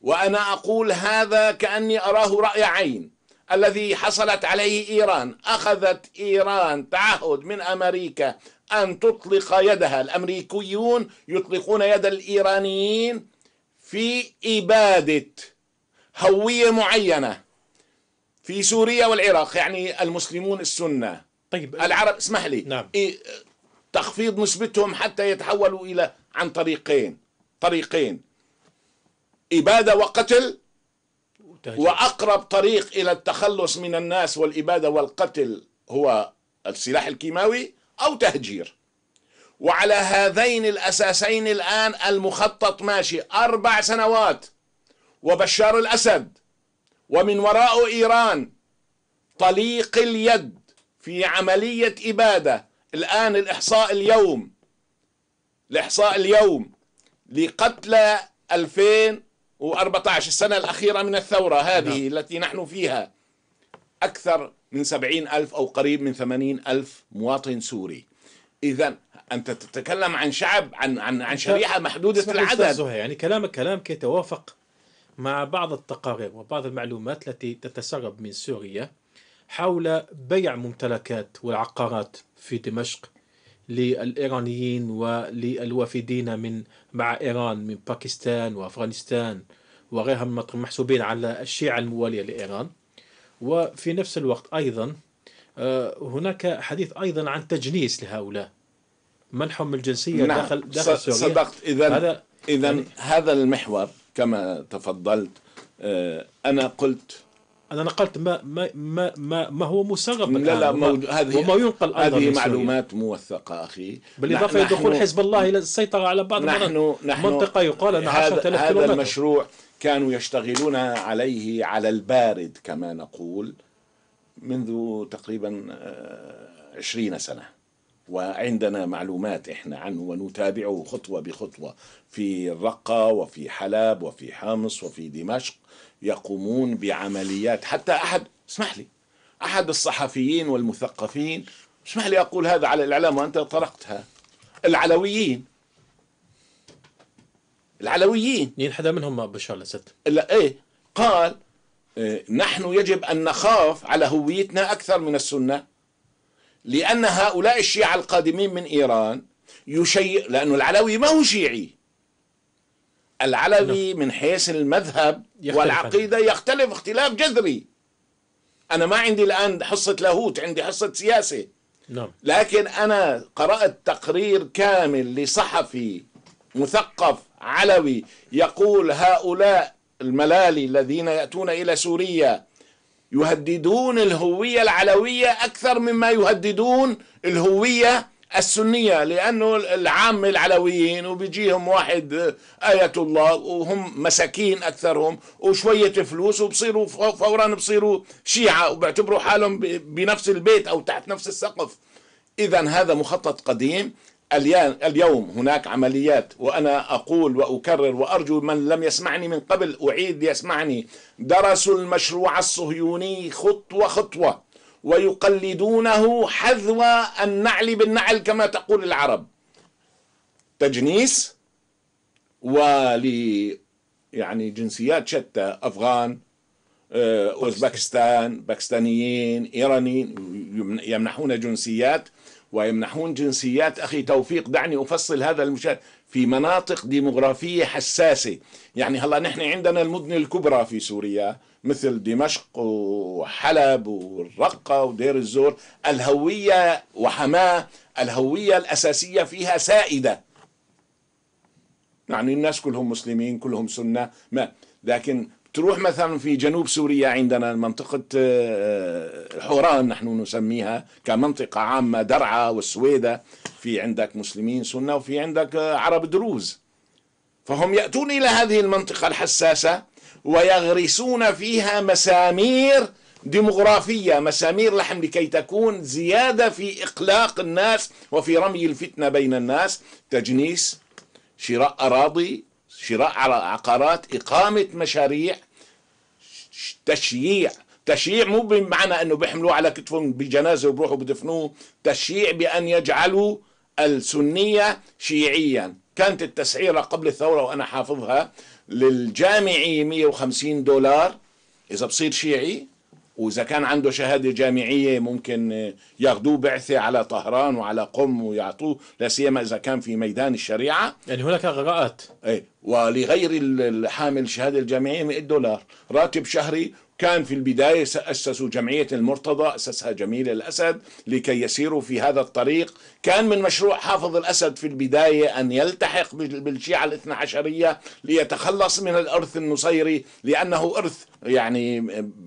وأنا أقول هذا كأني أراه رأي عين الذي حصلت عليه إيران أخذت إيران تعهد من أمريكا أن تطلق يدها الأمريكيون يطلقون يد الإيرانيين في إبادة هوية معينة في سوريا والعراق يعني المسلمون السنة طيب العرب اسمح لي نعم. تخفيض نسبتهم حتى يتحولوا إلى عن طريقين طريقين إبادة وقتل وأقرب طريق إلى التخلص من الناس والإبادة والقتل هو السلاح الكيماوي أو تهجير وعلى هذين الأساسين الآن المخطط ماشي أربع سنوات وبشار الأسد ومن وراء إيران طليق اليد في عملية إبادة الآن الإحصاء اليوم الإحصاء اليوم لقتلى 2000 و14 السنة الأخيرة من الثورة هذه نعم. التي نحن فيها أكثر من 70 ألف أو قريب من 80 ألف مواطن سوري إذا أنت تتكلم عن شعب عن عن عن شريحة محدودة العدد يعني كلامك كلامك يتوافق مع بعض التقارير وبعض المعلومات التي تتسرب من سوريا حول بيع ممتلكات والعقارات في دمشق للإيرانيين وللوافدين من مع إيران من باكستان وأفغانستان وغيرها من المناطق على الشيعة الموالية لإيران وفي نفس الوقت أيضا آه، هناك حديث أيضا عن تجنيس لهؤلاء منحهم الجنسية نعم. داخل, داخل سوريا صدقت إذا هذا, يعني هذا المحور كما تفضلت آه، أنا قلت انا نقلت ما ما ما ما, ما هو مسرب لا لا موجود هذه وما ينقل ايضا هذه معلومات موثقه اخي بالاضافه الى دخول حزب الله الى السيطره على بعض نحن نحن منطقه يقال انها 10000 هذا المشروع كانوا يشتغلون عليه على البارد كما نقول منذ تقريبا 20 آه، سنه وعندنا معلومات احنا عنه ونتابعه خطوه بخطوه في الرقه وفي حلب وفي حمص وفي دمشق يقومون بعمليات حتى احد اسمح لي احد الصحفيين والمثقفين اسمح لي اقول هذا على الاعلام وانت طرقتها العلويين العلويين مين حدا منهم ما بشار الاسد لا ايه قال إيه، نحن يجب ان نخاف على هويتنا اكثر من السنه لأن هؤلاء الشيعة القادمين من إيران يشيع لأنه العلوي ما هو شيعي العلوي نعم. من حيث المذهب يختلف والعقيدة يختلف اختلاف جذري أنا ما عندي الآن حصة لاهوت عندي حصة سياسة نعم. لكن أنا قرأت تقرير كامل لصحفي مثقف علوي يقول هؤلاء الملالي الذين يأتون إلى سوريا يهددون الهوية العلوية أكثر مما يهددون الهوية السنية لأنه العامة العلويين وبيجيهم واحد آية الله وهم مساكين أكثرهم وشوية فلوس وبصيروا فورا بصيروا شيعة وبيعتبروا حالهم بنفس البيت أو تحت نفس السقف إذا هذا مخطط قديم اليوم هناك عمليات وأنا أقول وأكرر وأرجو من لم يسمعني من قبل أعيد يسمعني درسوا المشروع الصهيوني خطوة خطوة ويقلدونه حذو النعل بالنعل كما تقول العرب تجنيس ول يعني جنسيات شتى أفغان آه، اوزباكستان باكستانيين إيرانيين يمنحون جنسيات ويمنحون جنسيات أخي توفيق دعني أفصل هذا المشاهد في مناطق ديمغرافية حساسة يعني هلا نحن عندنا المدن الكبرى في سوريا مثل دمشق وحلب والرقة ودير الزور الهوية وحماة الهوية الأساسية فيها سائدة يعني الناس كلهم مسلمين كلهم سنة ما لكن تروح مثلا في جنوب سوريا عندنا منطقة آه، آه، حوران نحن نسميها كمنطقة عامة درعا والسويدة في عندك مسلمين سنة وفي عندك آه، عرب دروز فهم يأتون إلى هذه المنطقة الحساسة ويغرسون فيها مسامير ديمغرافية مسامير لحم لكي تكون زيادة في إقلاق الناس وفي رمي الفتنة بين الناس تجنيس شراء أراضي شراء عقارات إقامة مشاريع تشييع تشييع مو بمعنى انه بيحملوه على كتفهم بجنازه وبروحوا بدفنوه تشييع بان يجعلوا السنيه شيعيا كانت التسعيره قبل الثوره وانا حافظها للجامعي 150 دولار اذا بصير شيعي واذا كان عنده شهاده جامعيه ممكن ياخذوه بعثه على طهران وعلى قم ويعطوه لا سيما اذا كان في ميدان الشريعه يعني هناك غراءات ايه ولغير الحامل الشهاده الجامعيه 100 دولار راتب شهري كان في البداية أسسوا جمعية المرتضى أسسها جميل الأسد لكي يسيروا في هذا الطريق كان من مشروع حافظ الأسد في البداية أن يلتحق بالشيعة الاثنى عشرية ليتخلص من الإرث النصيري لأنه إرث يعني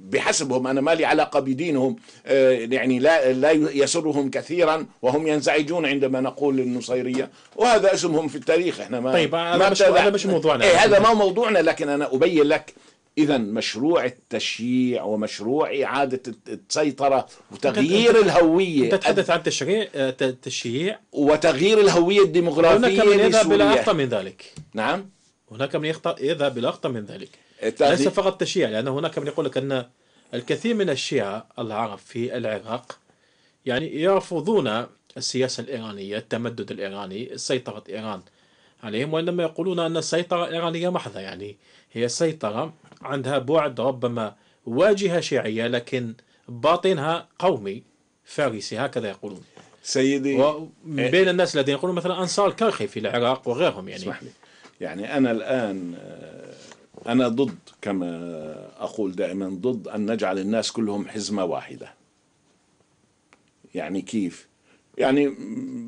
بحسبهم أنا ما لي علاقة بدينهم آه، يعني لا, لا يسرهم كثيرا وهم ينزعجون عندما نقول النصيرية وهذا اسمهم في التاريخ احنا ما طيب ما مش هذا مش موضوعنا ايه هذا ما موضوعنا لكن أنا أبين لك إذا مشروع التشييع ومشروع إعادة السيطرة وتغيير الهوية أنت تتحدث عن تشريع التشييع وتغيير الهوية الديمغرافية هناك من يذهب إلى أخطر من ذلك نعم هناك من يذهب إلى أخطر من ذلك ليس فقط تشييع لأن هناك من يقول لك أن الكثير من الشيعة العرب في العراق يعني يرفضون السياسة الإيرانية التمدد الإيراني سيطرة إيران عليهم وإنما يقولون أن السيطرة الإيرانية محضة يعني هي سيطرة عندها بعد ربما واجهة شيعية لكن باطنها قومي فارسي هكذا يقولون سيدي من إيه. بين الناس الذين يقولون مثلا أنصار الكرخي في العراق وغيرهم يعني اسمح لي يعني أنا الآن آه، أنا ضد كما أقول دائما ضد أن نجعل الناس كلهم حزمة واحدة يعني كيف يعني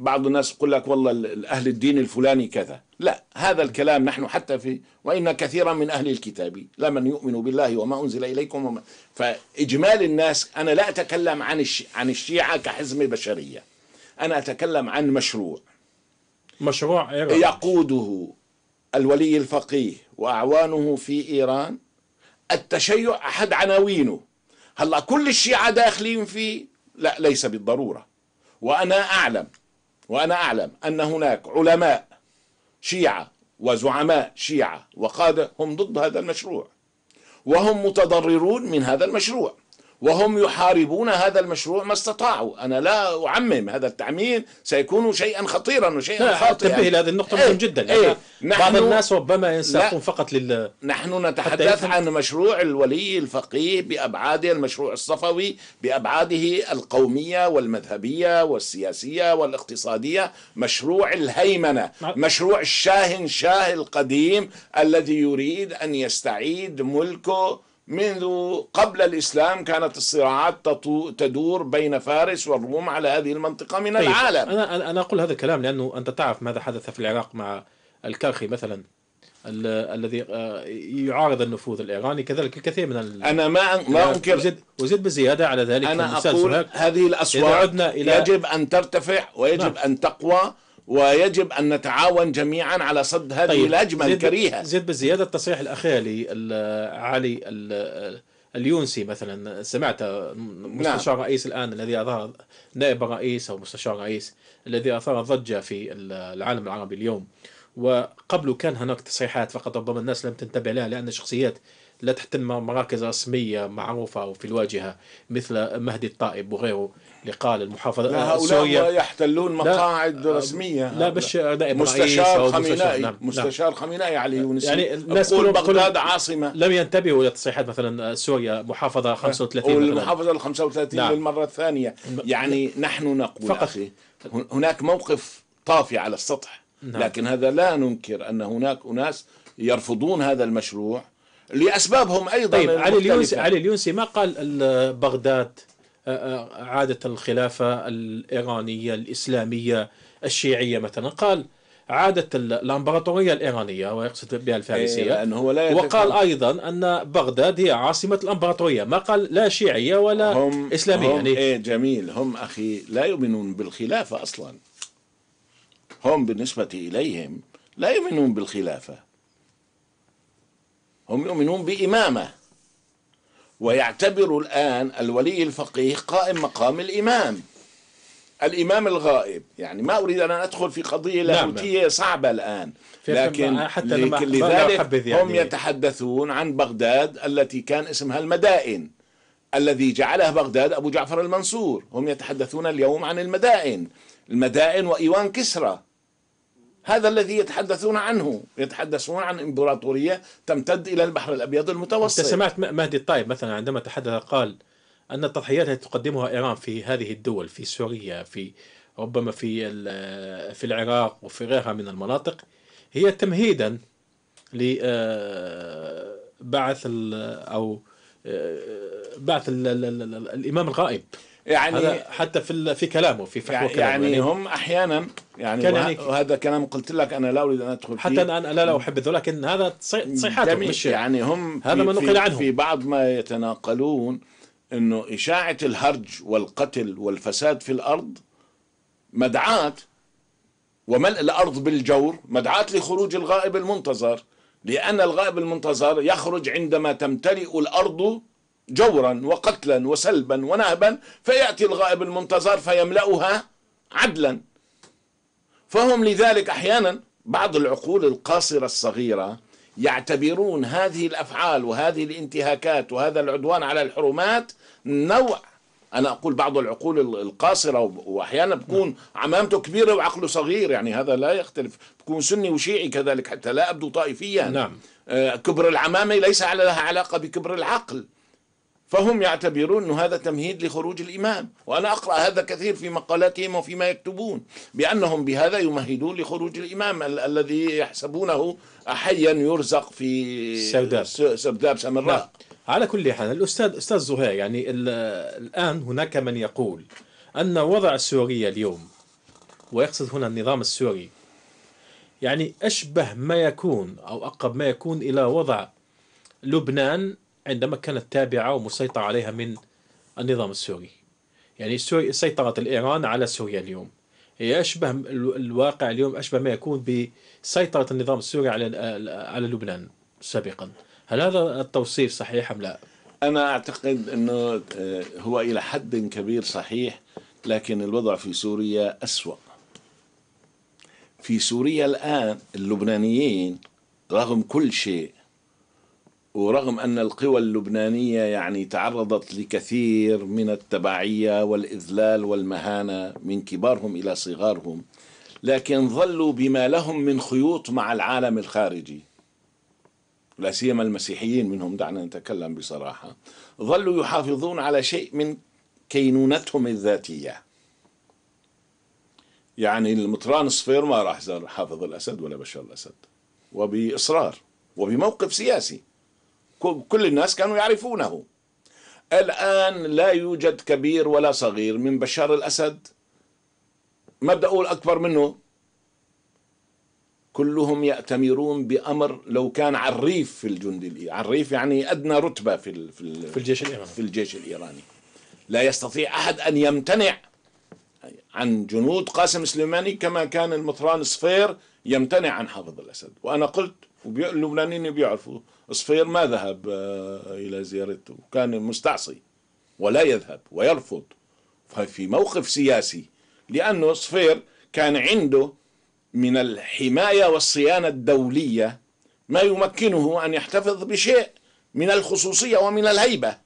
بعض الناس يقول لك والله أهل الدين الفلاني كذا لا هذا الكلام نحن حتى في وإن كثيرا من أهل الكتاب لمن يؤمن بالله وما أنزل إليكم وما فإجمال الناس أنا لا أتكلم عن عن الشيعة كحزمة بشرية أنا أتكلم عن مشروع مشروع إيران يقوده الولي الفقيه وأعوانه في إيران التشيع أحد عناوينه هلا كل الشيعة داخلين فيه لا ليس بالضرورة وأنا أعلم وأنا أعلم أن هناك علماء شيعة وزعماء شيعة وقادة هم ضد هذا المشروع وهم متضررون من هذا المشروع وهم يحاربون هذا المشروع ما استطاعوا أنا لا أعمم هذا التعميم سيكون شيئا خطيرا وشيئا خاطئا إلى هذه النقطة مهم إيه، جدا ايه بعض الناس ربما ينساقون فقط لل نحن نتحدث عن مشروع الولي الفقيه بأبعاده المشروع الصفوي بأبعاده القومية والمذهبية والسياسية والاقتصادية مشروع الهيمنة نعم. مشروع الشاهن شاه القديم الذي يريد أن يستعيد ملكه منذ قبل الإسلام كانت الصراعات تدور بين فارس والروم على هذه المنطقة من طيب. العالم أنا, أنا أقول هذا الكلام لأنه أنت تعرف ماذا حدث في العراق مع الكرخي مثلا الذي آه، يعارض النفوذ الايراني كذلك الكثير من ال... انا ما ما انكر وزد, وزد بزياده على ذلك انا اقول هذه الاصوات يجب ان ترتفع ويجب نعم. ان تقوى ويجب أن نتعاون جميعا على صد هذه طيب الهجمة الكريهة زيد بزيادة التصريح الأخير لعلي اليونسي مثلا سمعت مستشار نعم. رئيس الآن الذي اظهر نائب رئيس أو مستشار رئيس الذي أثار ضجة في العالم العربي اليوم وقبله كان هناك تصريحات فقط ربما الناس لم تنتبه لها لأن شخصيات لا تحتل مراكز رسمية معروفة أو في الواجهة مثل مهدي الطائب وغيره لا هؤلاء السورية هؤلاء يحتلون مقاعد لا آه، رسمية لا بش نائب مستشار خمينائي نعم،, نعم مستشار خمينائي على يعني يونس يعني الناس كلهم بغداد عاصمة لم ينتبهوا لتصريحات مثلا سوريا محافظة 35 أه، والمحافظة ال 35 نعم للمرة الثانية يعني نحن نقول فقط أخي هناك موقف طافي على السطح نعم لكن هذا لا ننكر أن هناك أناس يرفضون هذا المشروع لأسبابهم أيضا طيب علي اليونسي علي اليونسي ما قال بغداد عادة الخلافة الإيرانية الإسلامية الشيعية مثلا قال عادت الامبراطوريه الايرانيه ويقصد بها الفارسيه إيه، لأنه هو لا وقال ايضا ان بغداد هي عاصمه الامبراطوريه ما قال لا شيعيه ولا هم اسلاميه هم يعني ايه جميل هم اخي لا يؤمنون بالخلافه اصلا هم بالنسبه اليهم لا يؤمنون بالخلافه هم يؤمنون بامامه ويعتبر الآن الولي الفقيه قائم مقام الإمام الإمام الغائب يعني ما أريد أن أدخل في قضية لاهوتية نعم. صعبة الآن لكن حتى لذلك يعني. هم يتحدثون عن بغداد التي كان اسمها المدائن الذي جعلها بغداد أبو جعفر المنصور هم يتحدثون اليوم عن المدائن المدائن وإيوان كسرى هذا الذي يتحدثون عنه يتحدثون عن إمبراطورية تمتد إلى البحر الأبيض المتوسط أنت سمعت مهدي الطيب مثلا عندما تحدث قال أن التضحيات التي تقدمها إيران في هذه الدول في سوريا في ربما في في العراق وفي غيرها من المناطق هي تمهيدا لبعث آه، او آه، بعث الامام الغائب يعني هذا حتى في في كلامه في فحوى يعني, كلامه يعني هم احيانا يعني, كان يعني وهذا كلام قلت لك انا لا اريد ان ادخل حتى فيه حتى لا لا احب ذلك لكن هذا صيحات مش يعني هم هذا ما نقل عنهم في بعض ما يتناقلون انه اشاعه الهرج والقتل والفساد في الارض مدعاه وملء الارض بالجور مدعاه لخروج الغائب المنتظر لان الغائب المنتظر يخرج عندما تمتلئ الارض جورا وقتلا وسلبا ونهبا فيأتي الغائب المنتظر فيملأها عدلا فهم لذلك أحيانا بعض العقول القاصرة الصغيرة يعتبرون هذه الأفعال وهذه الانتهاكات وهذا العدوان على الحرمات نوع أنا أقول بعض العقول القاصرة وأحيانا بكون عمامته كبيرة وعقله صغير يعني هذا لا يختلف بكون سني وشيعي كذلك حتى لا أبدو طائفيا نعم. آه، كبر العمامة ليس لها علاقة بكبر العقل فهم يعتبرون أن هذا تمهيد لخروج الإمام وأنا أقرأ هذا كثير في مقالاتهم وفيما يكتبون بأنهم بهذا يمهدون لخروج الإمام ال- الذي يحسبونه أحيا يرزق في سوداب سوداب سمراء نعم. على كل حال الأستاذ أستاذ زهير يعني الآن هناك من يقول أن وضع سوريا اليوم ويقصد هنا النظام السوري يعني أشبه ما يكون أو أقرب ما يكون إلى وضع لبنان عندما كانت تابعة ومسيطرة عليها من النظام السوري يعني سوري سيطرة الإيران على سوريا اليوم هي أشبه الواقع اليوم أشبه ما يكون بسيطرة النظام السوري على على لبنان سابقا هل هذا التوصيف صحيح أم لا؟ أنا أعتقد أنه آه، هو إلى حد كبير صحيح لكن الوضع في سوريا أسوأ في سوريا الآن اللبنانيين رغم كل شيء ورغم أن القوى اللبنانية يعني تعرضت لكثير من التبعية والإذلال والمهانة من كبارهم إلى صغارهم لكن ظلوا بما لهم من خيوط مع العالم الخارجي لا سيما المسيحيين منهم دعنا نتكلم بصراحة ظلوا يحافظون على شيء من كينونتهم الذاتية يعني المطران صفير ما راح حافظ الأسد ولا بشار الأسد وبإصرار وبموقف سياسي كل الناس كانوا يعرفونه الآن لا يوجد كبير ولا صغير من بشار الأسد أقول أكبر منه كلهم يأتمرون بأمر لو كان عريف في الإيراني عريف يعني أدنى رتبة في في, في الجيش الإيراني في الجيش الإيراني لا يستطيع أحد أن يمتنع عن جنود قاسم سليماني كما كان المطران صفير يمتنع عن حافظ الأسد وأنا قلت واللبنانيين بيعرفوا صفير ما ذهب آه، إلى زيارته كان مستعصي ولا يذهب ويرفض ففي موقف سياسي لأنه صفير كان عنده من الحماية والصيانة الدولية ما يمكنه أن يحتفظ بشيء من الخصوصية ومن الهيبة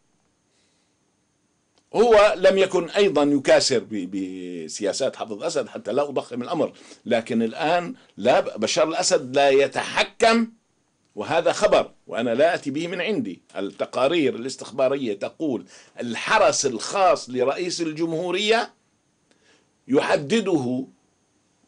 هو لم يكن أيضا يكاسر بسياسات حفظ الأسد حتى لا أضخم الأمر لكن الآن لا بشار الأسد لا يتحكم وهذا خبر وأنا لا أتي به من عندي التقارير الاستخبارية تقول الحرس الخاص لرئيس الجمهورية يحدده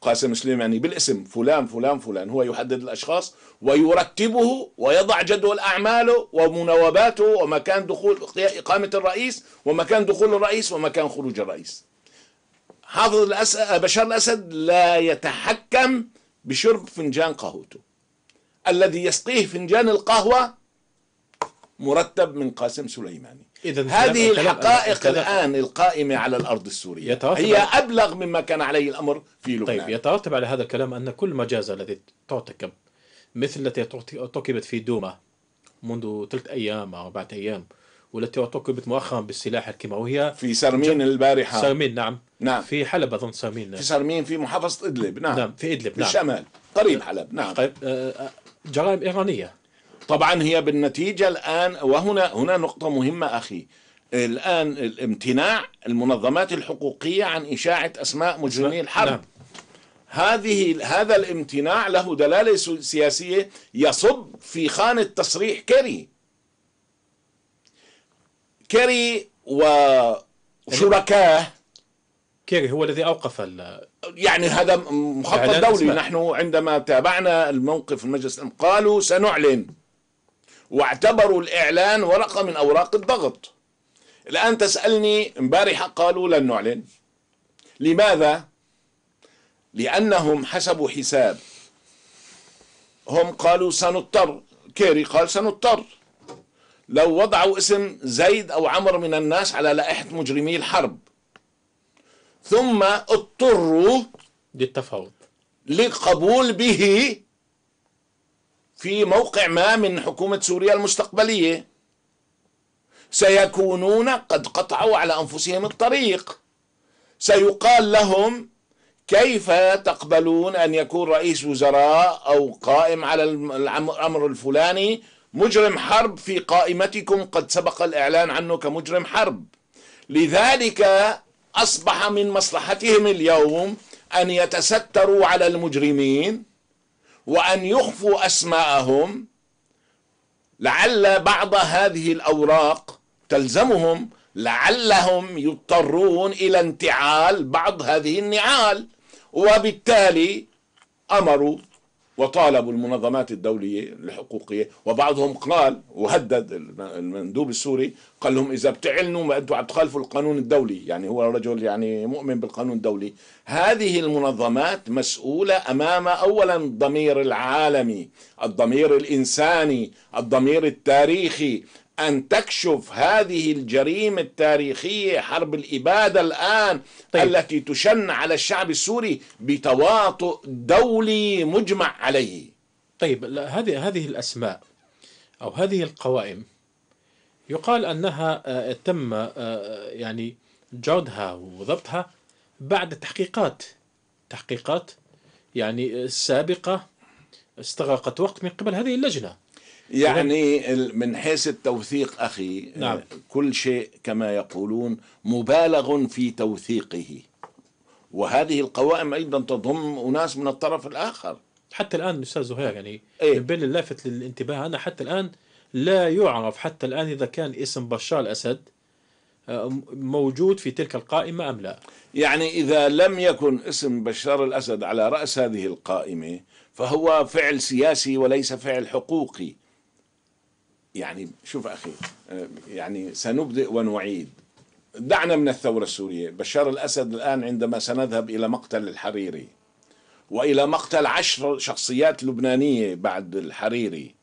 قاسم سليماني يعني بالاسم فلان فلان فلان هو يحدد الأشخاص ويرتبه ويضع جدول أعماله ومناوباته ومكان دخول إقامة الرئيس ومكان دخول الرئيس ومكان خروج الرئيس حافظ الأسد بشار الأسد لا يتحكم بشرب فنجان قهوته الذي يسقيه فنجان القهوة مرتب من قاسم سليماني إذن هذه الحقائق الآن القائمة على الأرض السورية هي أبلغ مما كان عليه الأمر في لبنان طيب يترتب على هذا الكلام أن كل مجازة التي تعتكب مثل التي ارتكبت في دوما منذ ثلاث أيام أو أربعة أيام والتي اعتقبت مؤخرا بالسلاح الكيماوي هي في سرمين البارحه سرمين نعم نعم في حلب اظن سرمين في سرمين في محافظه ادلب نعم نعم في ادلب نعم في الشمال قريب نعم. حلب نعم قريب آه، آه، جرائم ايرانيه طبعا هي بالنتيجة الآن وهنا هنا نقطة مهمة أخي الآن امتناع المنظمات الحقوقية عن إشاعة أسماء مجرمي نعم. الحرب نعم. هذه هذا الامتناع له دلالة سياسية يصب في خانة تصريح كيري كيري وشركاه يعني كيري هو الذي اوقف يعني هذا مخطط دولي نحن عندما تابعنا الموقف المجلس قالوا سنعلن واعتبروا الإعلان ورقة من أوراق الضغط الآن تسألني امبارحة قالوا لن نعلن لماذا؟ لأنهم حسبوا حساب هم قالوا سنضطر كيري قال سنضطر لو وضعوا اسم زيد أو عمر من الناس على لائحة مجرمي الحرب ثم اضطروا للتفاوض للقبول به في موقع ما من حكومة سوريا المستقبلية سيكونون قد قطعوا على أنفسهم الطريق سيقال لهم كيف تقبلون أن يكون رئيس وزراء أو قائم على الأمر الفلاني مجرم حرب في قائمتكم قد سبق الإعلان عنه كمجرم حرب لذلك أصبح من مصلحتهم اليوم أن يتستروا على المجرمين وأن يخفوا أسماءهم لعل بعض هذه الأوراق تلزمهم لعلهم يضطرون إلى انتعال بعض هذه النعال وبالتالي أمروا وطالبوا المنظمات الدولية الحقوقية وبعضهم قال وهدد المندوب السوري قال لهم إذا بتعلنوا ما أنتم عم تخالفوا القانون الدولي يعني هو رجل يعني مؤمن بالقانون الدولي هذه المنظمات مسؤولة أمام أولا الضمير العالمي الضمير الإنساني الضمير التاريخي أن تكشف هذه الجريمة التاريخية حرب الإبادة الآن طيب. التي تشن على الشعب السوري بتواطؤ دولي مجمع عليه طيب هذه هذه الأسماء أو هذه القوائم يقال أنها آه، تم آه، يعني جودها وضبطها بعد تحقيقات تحقيقات يعني سابقة استغرقت وقت من قبل هذه اللجنة يعني من حيث التوثيق أخي آه، نعم. كل شيء كما يقولون مبالغ في توثيقه وهذه القوائم أيضا تضم أناس من الطرف الآخر حتى الآن أستاذ زهير يعني إيه؟ من بين اللافت للانتباه أنا حتى الآن لا يعرف حتى الآن إذا كان اسم بشار الأسد آه، موجود في تلك القائمة أم لا يعني إذا لم يكن اسم بشار الأسد على رأس هذه القائمة فهو فعل سياسي وليس فعل حقوقي يعني شوف أخي آه، يعني سنبدئ ونعيد دعنا من الثورة السورية بشار الأسد الآن عندما سنذهب إلى مقتل الحريري وإلى مقتل عشر شخصيات لبنانية بعد الحريري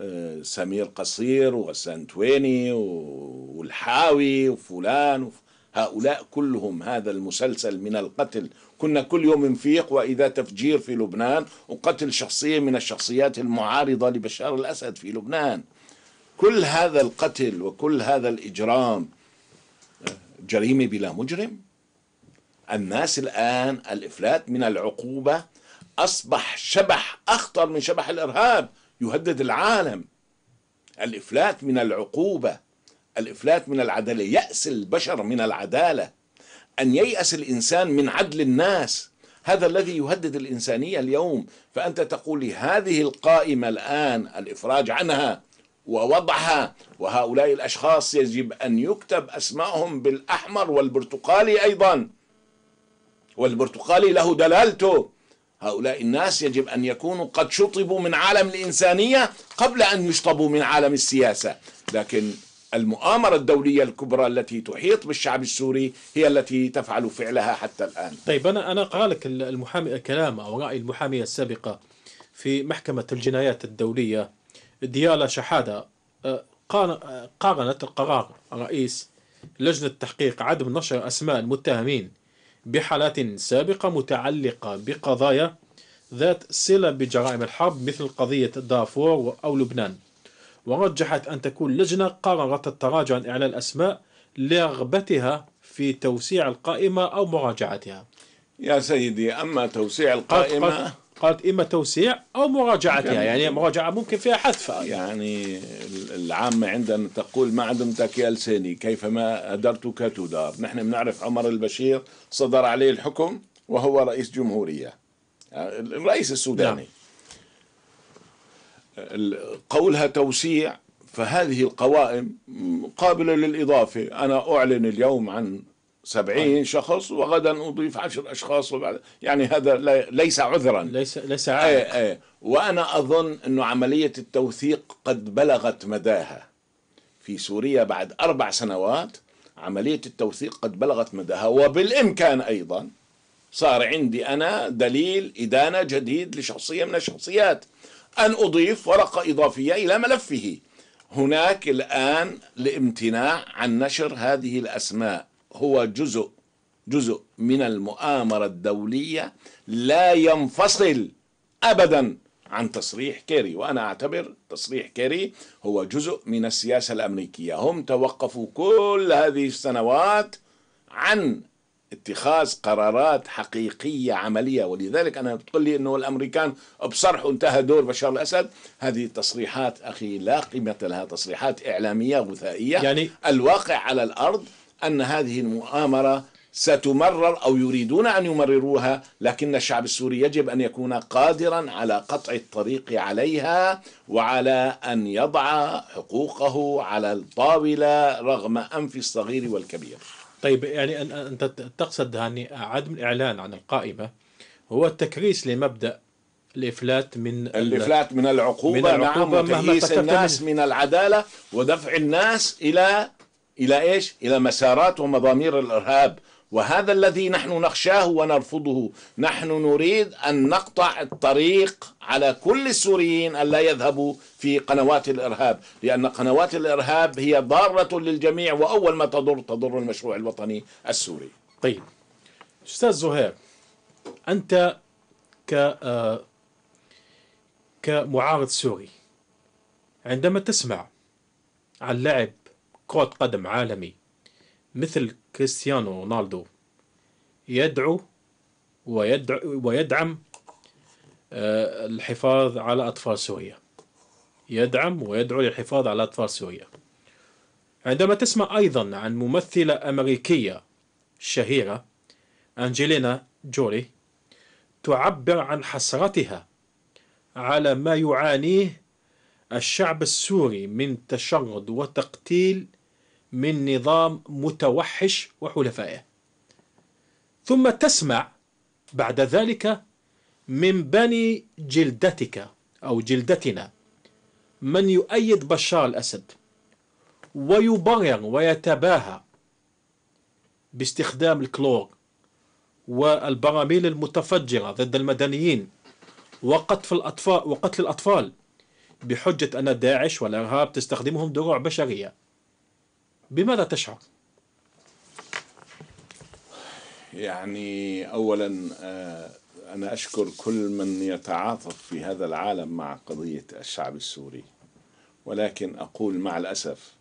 آه، سمير قصير وسنتويني والحاوي وفلان هؤلاء كلهم هذا المسلسل من القتل كنا كل يوم نفيق وإذا تفجير في لبنان وقتل شخصية من الشخصيات المعارضة لبشار الأسد في لبنان كل هذا القتل وكل هذا الإجرام آه، جريمة بلا مجرم الناس الآن الإفلات من العقوبة أصبح شبح أخطر من شبح الإرهاب يهدد العالم الإفلات من العقوبة الإفلات من العدالة يأس البشر من العدالة أن ييأس الإنسان من عدل الناس هذا الذي يهدد الإنسانية اليوم فأنت تقول هذه القائمة الآن الإفراج عنها ووضعها وهؤلاء الأشخاص يجب أن يكتب أسمائهم بالأحمر والبرتقالي أيضا والبرتقالي له دلالته هؤلاء الناس يجب أن يكونوا قد شطبوا من عالم الإنسانية قبل أن يشطبوا من عالم السياسة لكن المؤامرة الدولية الكبرى التي تحيط بالشعب السوري هي التي تفعل فعلها حتى الآن طيب أنا أنا قالك المحامي الكلام أو رأي المحامية السابقة في محكمة الجنايات الدولية ديالا شحادة أه، قارنت القرار رئيس لجنة التحقيق عدم نشر أسماء المتهمين بحالات سابقة متعلقة بقضايا ذات صلة بجرائم الحرب مثل قضية دارفور أو لبنان ورجحت أن تكون لجنة قررت التراجع عن إعلان الأسماء لرغبتها في توسيع القائمة أو مراجعتها يا سيدي أما توسيع القائمة قالت, قالت, قالت إما توسيع أو مراجعتها يعني, يعني مراجعة ممكن فيها حذف يعني العامة عندنا تقول ما عدمتك يا لساني كيفما أدرتك تدار نحن بنعرف عمر البشير صدر عليه الحكم وهو رئيس جمهورية يعني الرئيس السوداني نعم. قولها توسيع فهذه القوائم قابلة للإضافة أنا أعلن اليوم عن سبعين طيب. شخص وغدا أضيف عشر أشخاص وبعد يعني هذا ليس عذرا ليس ليس عائق أي أي وأنا أظن أن عملية التوثيق قد بلغت مداها في سوريا بعد أربع سنوات عملية التوثيق قد بلغت مداها وبالإمكان أيضا صار عندي أنا دليل إدانة جديد لشخصية من الشخصيات أن أضيف ورقة إضافية إلى ملفه هناك الآن الامتناع عن نشر هذه الأسماء هو جزء جزء من المؤامرة الدولية لا ينفصل أبدا عن تصريح كيري وأنا أعتبر تصريح كيري هو جزء من السياسة الأمريكية هم توقفوا كل هذه السنوات عن اتخاذ قرارات حقيقية عملية ولذلك أنا بتقول لي أنه الأمريكان بصرحوا انتهى دور بشار الأسد هذه تصريحات أخي لا قيمة لها تصريحات إعلامية غثائية يعني الواقع على الأرض أن هذه المؤامرة ستمرر أو يريدون أن يمرروها لكن الشعب السوري يجب أن يكون قادرا على قطع الطريق عليها وعلى أن يضع حقوقه على الطاولة رغم أنف الصغير والكبير طيب يعني انت تقصد يعني عدم الاعلان عن القائمه هو التكريس لمبدا الافلات من الافلات من العقوبه, من العقوبة نعم وتيئيس الناس من العداله ودفع الناس الى الى ايش؟ الى مسارات ومضامير الارهاب وهذا الذي نحن نخشاه ونرفضه نحن نريد أن نقطع الطريق على كل السوريين أن لا يذهبوا في قنوات الإرهاب لأن قنوات الإرهاب هي ضارة للجميع وأول ما تضر تضر المشروع الوطني السوري طيب أستاذ زهير أنت ك آه، كمعارض سوري عندما تسمع عن لعب كرة قدم عالمي مثل كريستيانو رونالدو يدعو ويدعو ويدعم آه، الحفاظ على أطفال سوريا يدعم ويدعو للحفاظ على أطفال سوريا عندما تسمع أيضا عن ممثلة أمريكية شهيرة أنجلينا جولي تعبر عن حسرتها على ما يعانيه الشعب السوري من تشرد وتقتيل من نظام متوحش وحلفائه ثم تسمع بعد ذلك من بني جلدتك أو جلدتنا من يؤيد بشار الأسد ويبرر ويتباهى باستخدام الكلور والبراميل المتفجرة ضد المدنيين وقتل الأطفال, وقتل الأطفال بحجة أن داعش والإرهاب تستخدمهم دروع بشرية بماذا تشعر؟ يعني أولا آه، أنا أشكر كل من يتعاطف في هذا العالم مع قضية الشعب السوري ولكن أقول مع الأسف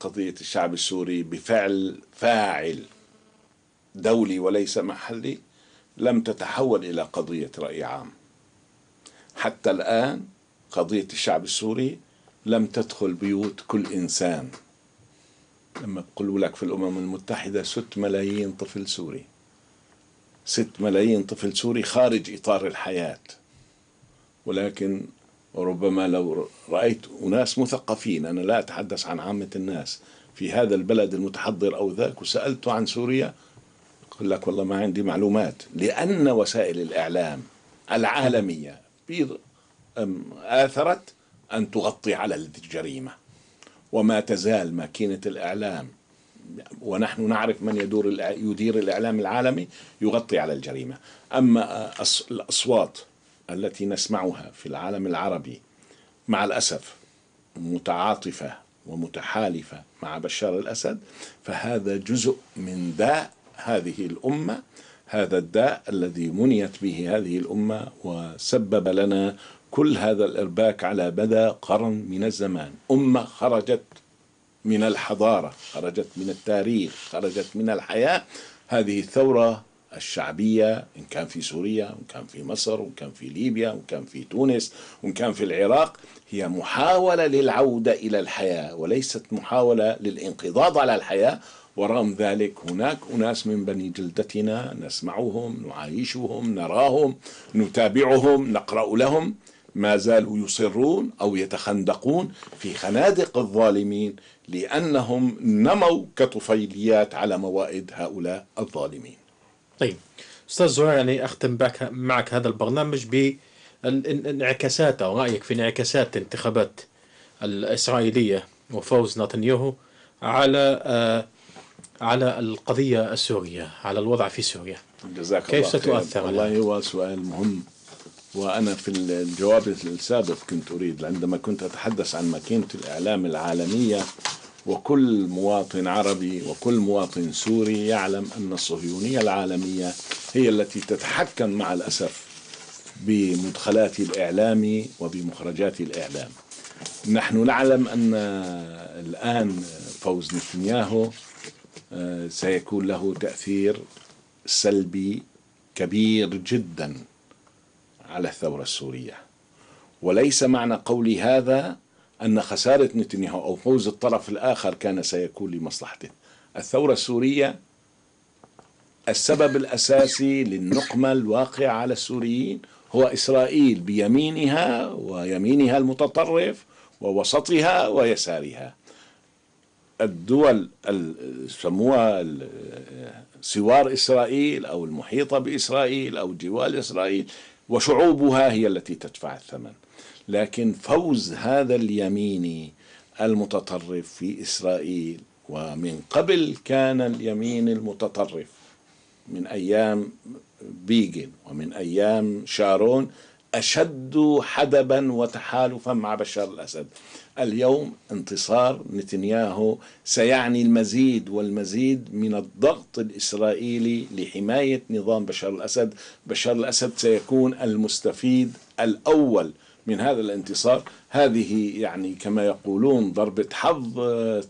قضية الشعب السوري بفعل فاعل دولي وليس محلي لم تتحول إلى قضية رأي عام حتى الآن قضية الشعب السوري لم تدخل بيوت كل إنسان لما بقولوا لك في الأمم المتحدة ست ملايين طفل سوري ست ملايين طفل سوري خارج إطار الحياة ولكن ربما لو رأيت أناس مثقفين أنا لا أتحدث عن عامة الناس في هذا البلد المتحضر أو ذاك وسألته عن سوريا يقول لك والله ما عندي معلومات لأن وسائل الإعلام العالمية آثرت أن تغطي على الجريمة وما تزال ماكينة الإعلام ونحن نعرف من يدور يدير الإعلام العالمي يغطي على الجريمة أما الأصوات التي نسمعها في العالم العربي مع الأسف متعاطفة ومتحالفة مع بشار الأسد فهذا جزء من داء هذه الأمة هذا الداء الذي منيت به هذه الأمة وسبب لنا كل هذا الارباك على مدى قرن من الزمان امه خرجت من الحضاره خرجت من التاريخ خرجت من الحياه هذه الثوره الشعبية إن كان في سوريا وإن كان في مصر وإن كان في ليبيا وإن كان في تونس وإن كان في العراق هي محاولة للعودة إلى الحياة وليست محاولة للانقضاض على الحياة ورغم ذلك هناك أناس من بني جلدتنا نسمعهم نعايشهم نراهم نتابعهم نقرأ لهم ما زالوا يصرون أو يتخندقون في خنادق الظالمين لأنهم نموا كطفيليات على موائد هؤلاء الظالمين طيب أستاذ زهير يعني أختم معك هذا البرنامج بانعكاسات أو رأيك في انعكاسات الانتخابات الإسرائيلية وفوز نتنياهو على آه على القضية السورية على الوضع في سوريا جزاك كيف الله ستؤثر والله هو سؤال مهم وأنا في الجواب السابق كنت أريد عندما كنت أتحدث عن ماكينة الإعلام العالمية وكل مواطن عربي وكل مواطن سوري يعلم أن الصهيونية العالمية هي التي تتحكم مع الأسف بمدخلات الإعلام وبمخرجات الإعلام نحن نعلم أن الآن فوز نتنياهو آه، سيكون له تأثير سلبي كبير جداً على الثورة السورية وليس معنى قولي هذا أن خسارة نتنياهو أو فوز الطرف الآخر كان سيكون لمصلحته الثورة السورية السبب الأساسي للنقمة الواقعة على السوريين هو إسرائيل بيمينها ويمينها المتطرف ووسطها ويسارها الدول سموها سوار إسرائيل أو المحيطة بإسرائيل أو جوار إسرائيل وشعوبها هي التي تدفع الثمن لكن فوز هذا اليميني المتطرف في إسرائيل ومن قبل كان اليمين المتطرف من أيام بيجن ومن أيام شارون أشد حدبا وتحالفا مع بشار الأسد اليوم انتصار نتنياهو سيعني المزيد والمزيد من الضغط الإسرائيلي لحماية نظام بشار الأسد بشار الأسد سيكون المستفيد الأول من هذا الانتصار هذه يعني كما يقولون ضربة حظ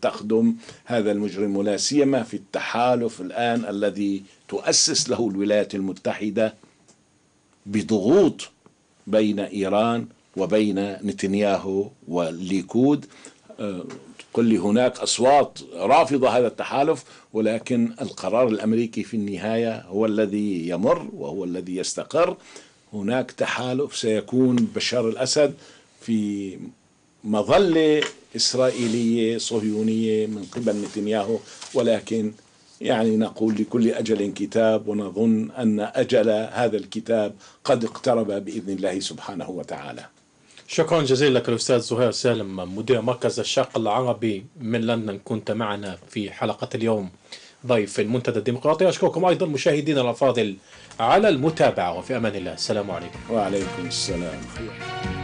تخدم هذا المجرم لا سيما في التحالف الآن الذي تؤسس له الولايات المتحدة بضغوط بين إيران وبين نتنياهو والليكود آه، قل لي هناك أصوات رافضة هذا التحالف ولكن القرار الأمريكي في النهاية هو الذي يمر وهو الذي يستقر هناك تحالف سيكون بشار الأسد في مظلة إسرائيلية صهيونية من قبل نتنياهو ولكن يعني نقول لكل أجل كتاب ونظن أن أجل هذا الكتاب قد اقترب بإذن الله سبحانه وتعالى شكرا جزيلا لك الأستاذ زهير سالم مدير مركز الشرق العربي من لندن كنت معنا في حلقة اليوم ضيف المنتدى الديمقراطي أشكركم أيضا مشاهدينا الأفاضل على المتابعة وفي أمان الله السلام عليكم وعليكم السلام خير.